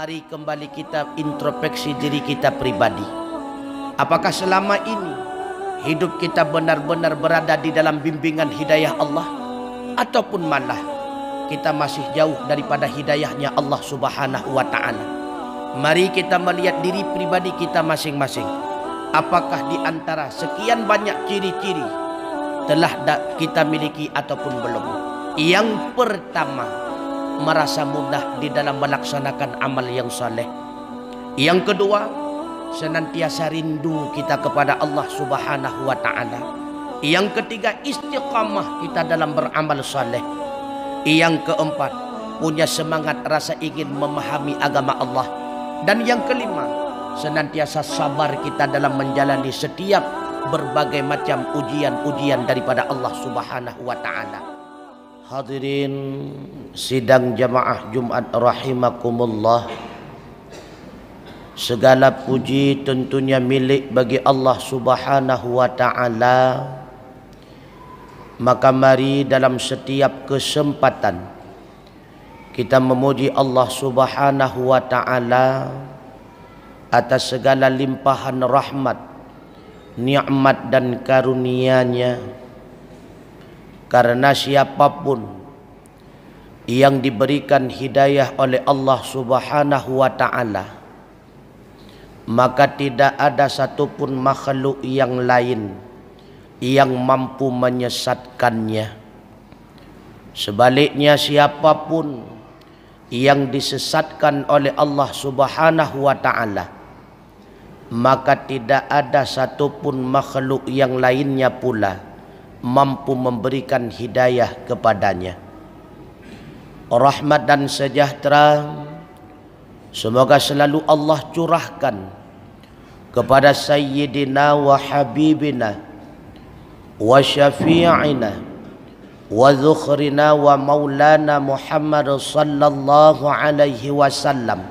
Mari kembali kita introspeksi diri kita pribadi. Apakah selama ini hidup kita benar-benar berada di dalam bimbingan hidayah Allah ataupun malah kita masih jauh daripada hidayahnya Allah Subhanahu wa taala. Mari kita melihat diri pribadi kita masing-masing. Apakah di antara sekian banyak ciri-ciri telah kita miliki ataupun belum? Yang pertama, merasa mudah di dalam melaksanakan amal yang saleh. Yang kedua, senantiasa rindu kita kepada Allah Subhanahu wa taala. Yang ketiga, istiqamah kita dalam beramal saleh. Yang keempat, punya semangat rasa ingin memahami agama Allah. Dan yang kelima, senantiasa sabar kita dalam menjalani setiap berbagai macam ujian-ujian daripada Allah Subhanahu wa taala. Hadirin sidang jamaah Jumat rahimakumullah Segala puji tentunya milik bagi Allah subhanahu wa ta'ala Maka mari dalam setiap kesempatan Kita memuji Allah subhanahu wa ta'ala Atas segala limpahan rahmat Ni'mat dan karunianya nya Karena siapapun yang diberikan hidayah oleh Allah subhanahu wa ta'ala Maka tidak ada satupun makhluk yang lain Yang mampu menyesatkannya Sebaliknya siapapun Yang disesatkan oleh Allah subhanahu wa ta'ala Maka tidak ada satupun makhluk yang lainnya pula Maka mampu memberikan hidayah kepadanya. Rahmat dan sejahtera semoga selalu Allah curahkan kepada sayyidina wa habibina wa syafi'ina wa zukhrina wa maulana Muhammad sallallahu alaihi wasallam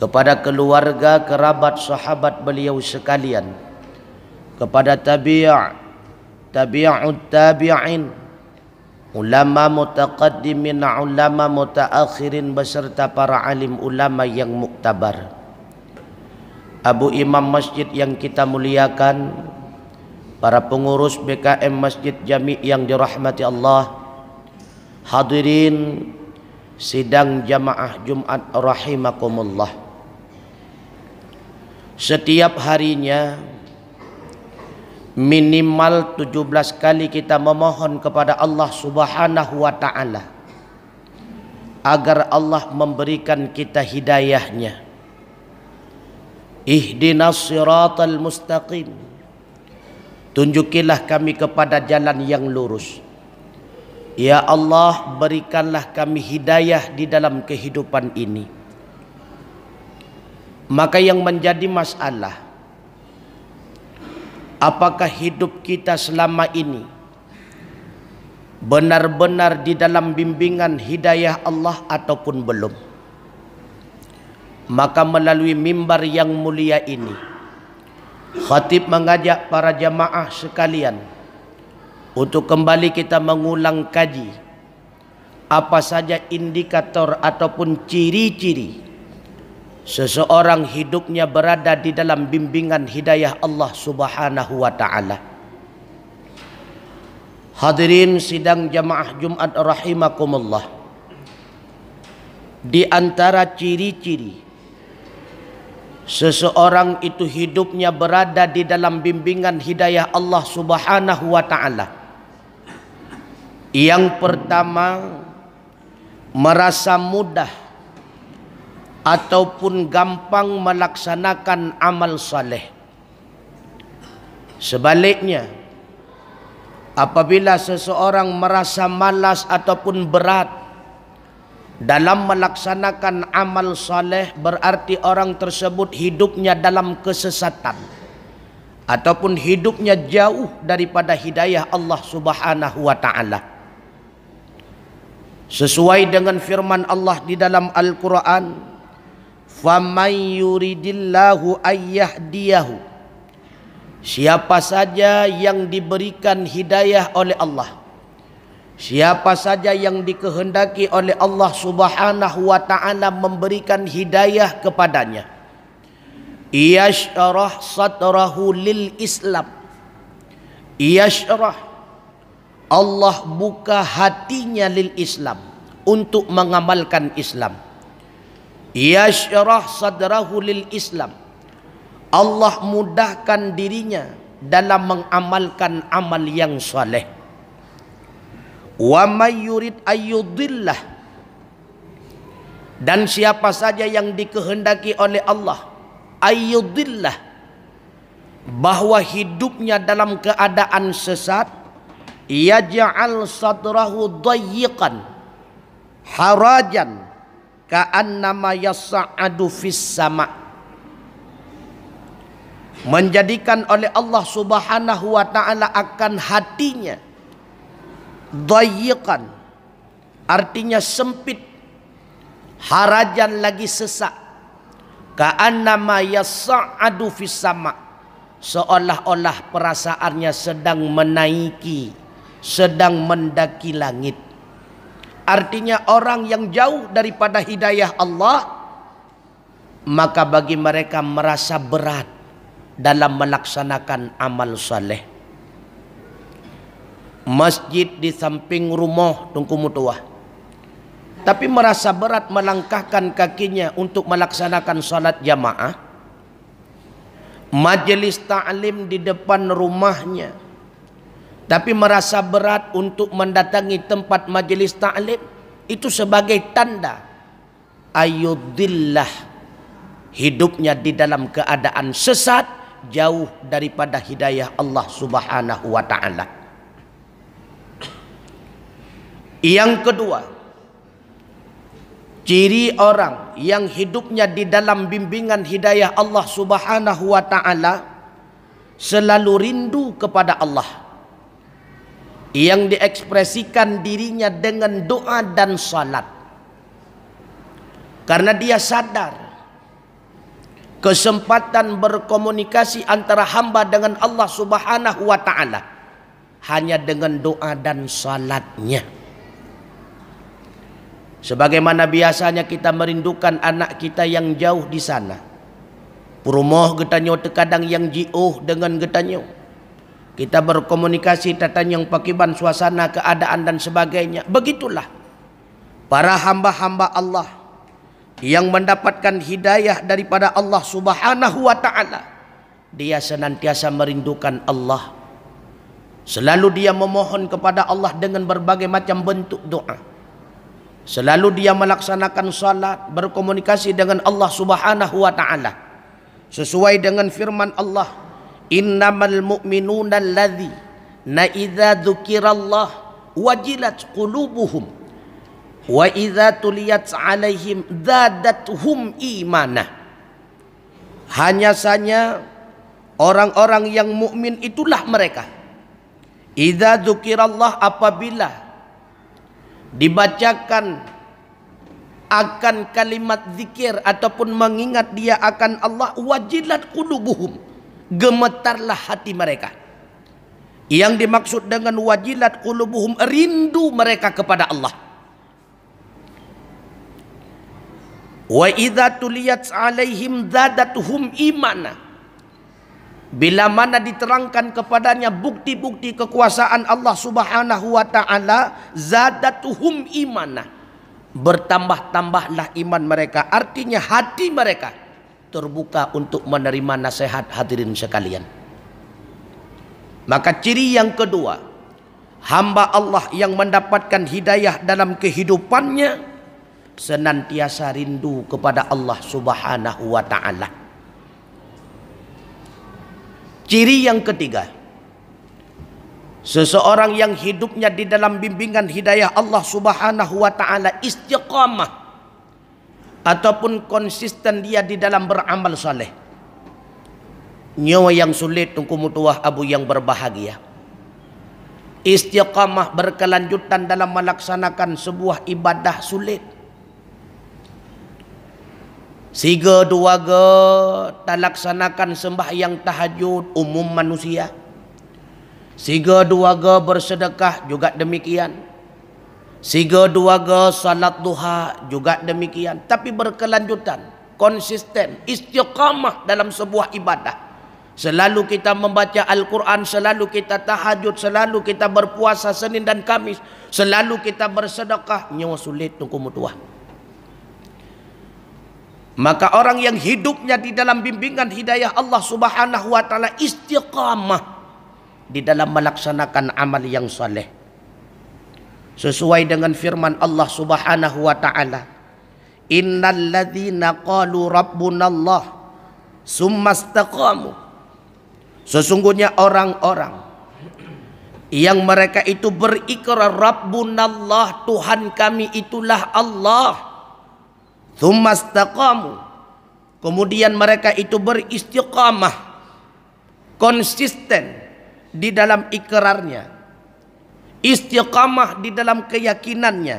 kepada keluarga kerabat sahabat beliau sekalian kepada tabi'i tabi'ut tabi'in ulama mutaqaddimin ulama mutaakhirin beserta para alim ulama yang muktabar Abu Imam Masjid yang kita muliakan para pengurus BKM Masjid Jami yang dirahmati Allah hadirin sidang jamaah Jumat rahimakumullah setiap harinya minimal 17 kali kita memohon kepada Allah Subhanahu wa taala agar Allah memberikan kita hidayahnya ihdinas siratal mustaqim tunjukilah kami kepada jalan yang lurus ya Allah berikanlah kami hidayah di dalam kehidupan ini maka yang menjadi masalah Apakah hidup kita selama ini Benar-benar di dalam bimbingan hidayah Allah ataupun belum Maka melalui mimbar yang mulia ini Khatib mengajak para jamaah sekalian Untuk kembali kita mengulang kaji Apa saja indikator ataupun ciri-ciri Seseorang hidupnya berada di dalam bimbingan hidayah Allah subhanahu wa ta'ala Hadirin sidang jamaah Jumat rahimakumullah Di antara ciri-ciri Seseorang itu hidupnya berada di dalam bimbingan hidayah Allah subhanahu wa ta'ala Yang pertama Merasa mudah ataupun gampang melaksanakan amal saleh. Sebaliknya, apabila seseorang merasa malas ataupun berat dalam melaksanakan amal saleh berarti orang tersebut hidupnya dalam kesesatan ataupun hidupnya jauh daripada hidayah Allah Subhanahu wa taala. Sesuai dengan firman Allah di dalam Al-Qur'an faman yuridillahu ayyahdiyahu siapa saja yang diberikan hidayah oleh Allah siapa saja yang dikehendaki oleh Allah subhanahu wa ta'ala memberikan hidayah kepadanya iyashrah satrahu lil islam iyashrah Allah buka hatinya lil islam untuk mengamalkan islam yashrah sadrahu lil Islam Allah mudahkan dirinya dalam mengamalkan amal yang saleh wa may yurid ayyudillah dan siapa saja yang dikehendaki oleh Allah ayyudillah bahwa hidupnya dalam keadaan sesat yaj'al sadrahu dayyiqan harajan ka'annama yas'adu fis sama' menjadikan oleh Allah Subhanahu wa taala akan hatinya doyikan, artinya sempit harajan lagi sesak ka'annama yas'adu fis sama seolah-olah perasaannya sedang menaiki sedang mendaki langit Artinya orang yang jauh daripada hidayah Allah maka bagi mereka merasa berat dalam melaksanakan amal saleh. Masjid di samping rumah tungku mutua Tapi merasa berat melangkahkan kakinya untuk melaksanakan salat jamaah. Majelis ta'lim di depan rumahnya tapi merasa berat untuk mendatangi tempat majlis ta'lim itu sebagai tanda ayyudillah hidupnya di dalam keadaan sesat jauh daripada hidayah Allah Subhanahu wa taala yang kedua ciri orang yang hidupnya di dalam bimbingan hidayah Allah Subhanahu wa taala selalu rindu kepada Allah Subhanahu yang diekspresikan dirinya dengan doa dan salat karena dia sadar kesempatan berkomunikasi antara hamba dengan Allah Subhanahu wa taala hanya dengan doa dan salatnya sebagaimana biasanya kita merindukan anak kita yang jauh di sana rumah getanyo terkadang yang jiuh dengan getanyo kita berkomunikasi tentang yang pakiban suasana, keadaan dan sebagainya. Begitulah para hamba-hamba Allah yang mendapatkan hidayah daripada Allah Subhanahu wa taala. Dia senantiasa merindukan Allah. Selalu dia memohon kepada Allah dengan berbagai macam bentuk doa. Selalu dia melaksanakan salat, berkomunikasi dengan Allah Subhanahu wa taala. Sesuai dengan firman Allah innamal mu'minuna alladhi na idza dzukirallah wajilat qulubuhum wa idza tuliyat alaihim zadatuhum imana hanya saja orang-orang yang mukmin itulah mereka idza dzukirallah apabila dibacakan akan kalimat zikir ataupun mengingat dia akan Allah wajilat qulubuhum gemetarlah hati mereka. Yang dimaksud dengan wajilat qulubuhum rindu mereka kepada Allah. Wa idza tuliyat alaihim zadatuhum imana. Bila mana diterangkan kepadanya bukti-bukti kekuasaan Allah Subhanahu wa taala, zadatuhum imana. Bertambah-tambahlah iman mereka, artinya hati mereka terbuka untuk menerima nasihat hadirin sekalian. Maka ciri yang kedua, hamba Allah yang mendapatkan hidayah dalam kehidupannya senantiasa rindu kepada Allah Subhanahu wa taala. Ciri yang ketiga, seseorang yang hidupnya di dalam bimbingan hidayah Allah Subhanahu wa taala istiqamah ataupun konsisten dia di dalam beramal soleh nyawa yang sulit tungku mutuah abu yang berbahagia istiqamah berkelanjutan dalam melaksanakan sebuah ibadah sulit Siga dua ge tak laksanakan sembahyang tahajud umum manusia. Siga dua ge bersedekah juga demikian. Siga dua ga salat duha juga demikian. Tapi berkelanjutan. Konsisten. Istiqamah dalam sebuah ibadah. Selalu kita membaca Al-Quran, selalu kita tahajud, selalu kita berpuasa Senin dan Kamis, selalu kita bersedekah, nyawa sulit tunggu mutuah. Maka orang yang hidupnya di dalam bimbingan hidayah Allah Subhanahu wa taala istiqamah di dalam melaksanakan amal yang soleh. sesuai dengan firman Allah Subhanahu wa taala innalladzina qalu rabbunallah summastaqamu sesungguhnya orang-orang yang mereka itu berikrar rabbunallah Tuhan kami itulah Allah summastaqamu kemudian mereka itu beristiqamah konsisten di dalam ikrarnya istiqamah di dalam keyakinannya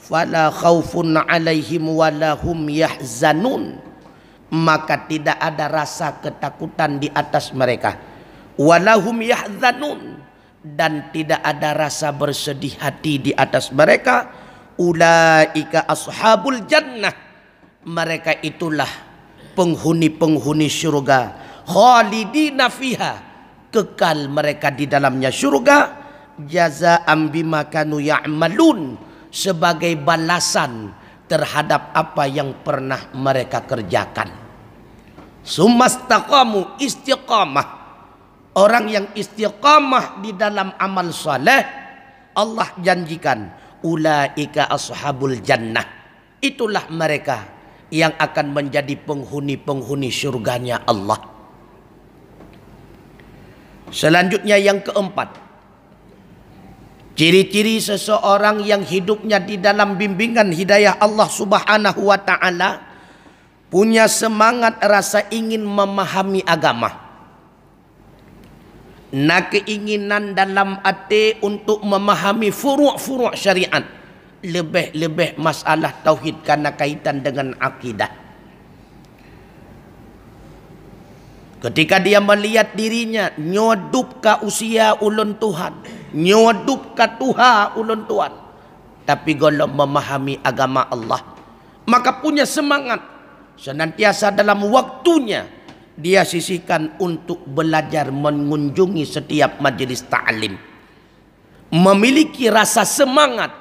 fala khaufun alaihim walahum yahzanun maka tidak ada rasa ketakutan di atas mereka walahum yahzanun dan tidak ada rasa bersedih hati di atas mereka ulaika ashabul jannah mereka itulah penghuni-penghuni syurga khalidina fiha kekal mereka di dalamnya syurga jazaa'an bima kanu ya'malun sebagai balasan terhadap apa yang pernah mereka kerjakan. Sumastaqamu istiqamah. Orang yang istiqamah di dalam amal saleh Allah janjikan ulaika ashabul jannah. Itulah mereka yang akan menjadi penghuni-penghuni surganya Allah. Selanjutnya yang keempat, Ciri-ciri seseorang yang hidupnya di dalam bimbingan hidayah Allah Subhanahu wa taala punya semangat rasa ingin memahami agama. Nah keinginan dalam hati untuk memahami furuk-furuk syariat. Lebih-lebih masalah tauhid karena kaitan dengan akidah. Ketika dia melihat dirinya nyodup ke usia ulun Tuhan nyawadup katuha ulun tuan tapi kalau memahami agama Allah maka punya semangat senantiasa dalam waktunya dia sisihkan untuk belajar mengunjungi setiap majelis ta'lim memiliki rasa semangat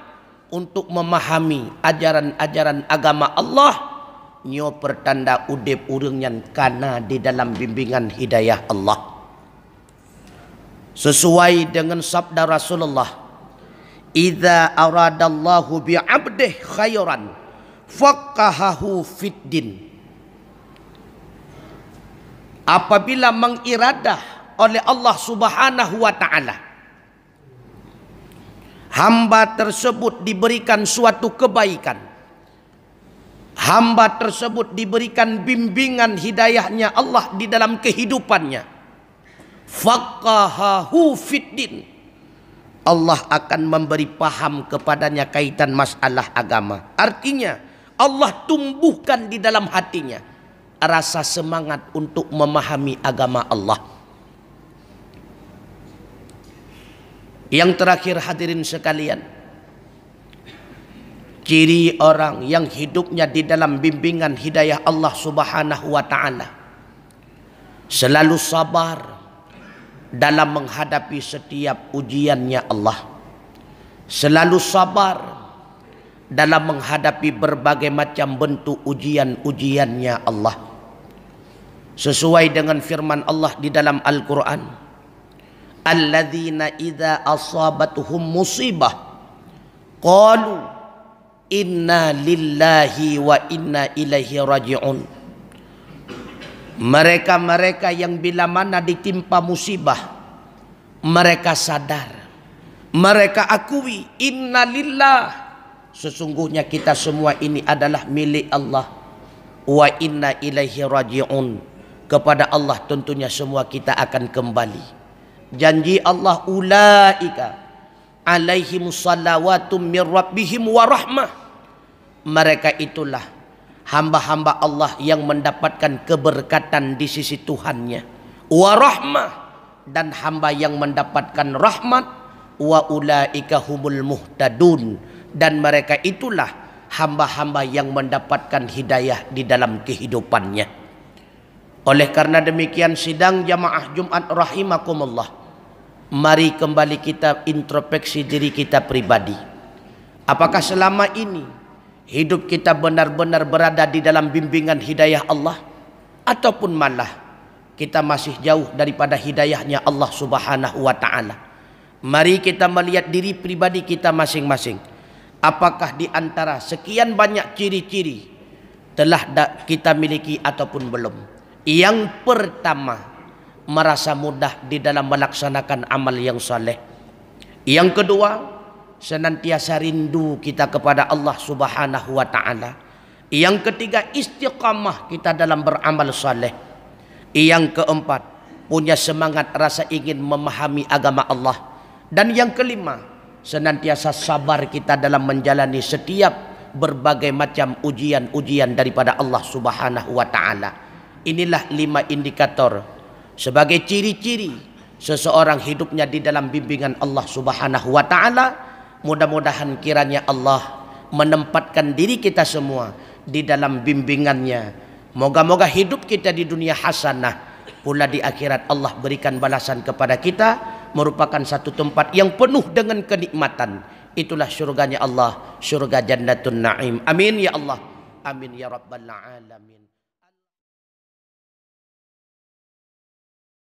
untuk memahami ajaran-ajaran agama Allah nyo pertanda udep urungnya karena di dalam bimbingan hidayah Allah sesuai dengan sabda Rasulullah idza aradallahu bi abdih khairan faqahahu fiddin apabila mengiradah oleh Allah Subhanahu wa taala hamba tersebut diberikan suatu kebaikan hamba tersebut diberikan bimbingan hidayahnya Allah di dalam kehidupannya faqahahu fiddin Allah akan memberi paham kepadanya kaitan masalah agama artinya Allah tumbuhkan di dalam hatinya rasa semangat untuk memahami agama Allah yang terakhir hadirin sekalian ciri orang yang hidupnya di dalam bimbingan hidayah Allah Subhanahu wa taala selalu sabar dalam menghadapi setiap ujiannya Allah selalu sabar dalam menghadapi berbagai macam bentuk ujian-ujiannya Allah sesuai dengan firman Allah di dalam Al-Quran Al alladzina idza asabatuhum musibah qalu inna lillahi wa inna ilaihi raji'un Mereka-mereka yang bila mana ditimpa musibah mereka sadar. Mereka akui innalillah sesungguhnya kita semua ini adalah milik Allah wa inna ilaihi rajiun. Kepada Allah tentunya semua kita akan kembali. Janji Allah ulaika alaihim salawatum min warahmah wa rahmah. Mereka itulah hamba-hamba Allah yang mendapatkan keberkatan di sisi Tuhannya wa rahmah dan hamba yang mendapatkan rahmat wa ulaika humul muhtadun dan mereka itulah hamba-hamba yang mendapatkan hidayah di dalam kehidupannya oleh karena demikian sidang jamaah Jumat rahimakumullah mari kembali kita introspeksi diri kita pribadi apakah selama ini hidup kita benar-benar berada di dalam bimbingan hidayah Allah ataupun malah kita masih jauh daripada hidayahnya Allah Subhanahu wa taala. Mari kita melihat diri pribadi kita masing-masing. Apakah di antara sekian banyak ciri-ciri telah kita miliki ataupun belum? Yang pertama, merasa mudah di dalam melaksanakan amal yang soleh. Yang kedua, senantiasa rindu kita kepada Allah Subhanahu wa taala. Yang ketiga istiqamah kita dalam beramal saleh. Yang keempat punya semangat rasa ingin memahami agama Allah. Dan yang kelima senantiasa sabar kita dalam menjalani setiap berbagai macam ujian-ujian daripada Allah Subhanahu wa taala. Inilah lima indikator sebagai ciri-ciri seseorang hidupnya di dalam bimbingan Allah Subhanahu wa taala mudah-mudahan kiranya Allah menempatkan diri kita semua di dalam bimbingannya. Moga-moga hidup kita di dunia hasanah pula di akhirat Allah berikan balasan kepada kita merupakan satu tempat yang penuh dengan kenikmatan. Itulah syurganya Allah, syurga Jannatul Naim. Amin ya Allah. Amin ya Rabbal Alamin.